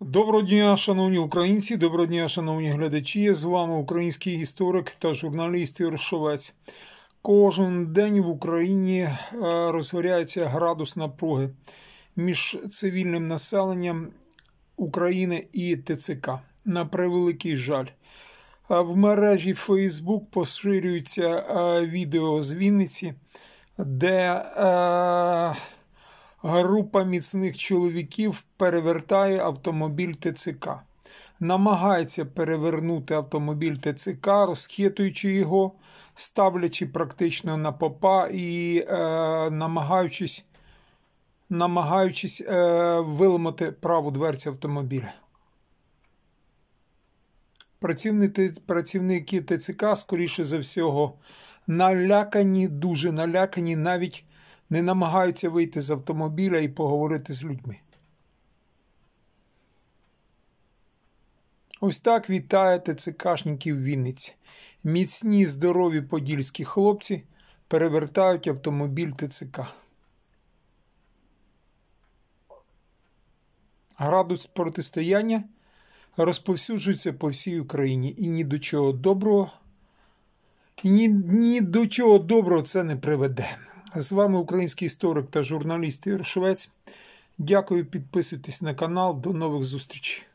Доброго дня, шановні українці, доброго дня, шановні глядачі. З вами український історик та журналіст Іршовець. Кожен день в Україні е, розгоряється градус напруги між цивільним населенням України і ТЦК. На превеликий жаль. Е, в мережі Фейсбук поширюються е, відео з Вінниці, де. Група міцних чоловіків перевертає автомобіль ТЦК. Намагається перевернути автомобіль ТЦК, розхитуючи його, ставлячи практично на попа і е, намагаючись намагаючись е, виламати праву дверці автомобіля. Працівники, працівники ТЦК, скоріше за всього, налякані, дуже налякані навіть не намагаються вийти з автомобіля і поговорити з людьми. Ось так вітає ТЦКшників Вінниці. Міцні здорові подільські хлопці перевертають автомобіль ТЦК. Градус протистояння розповсюджується по всій Україні і ні до чого доброго, ні, ні до чого доброго це не приведе. З вами український історик та журналіст Ігор Швець. Дякую, підписуйтесь на канал. До нових зустрічей.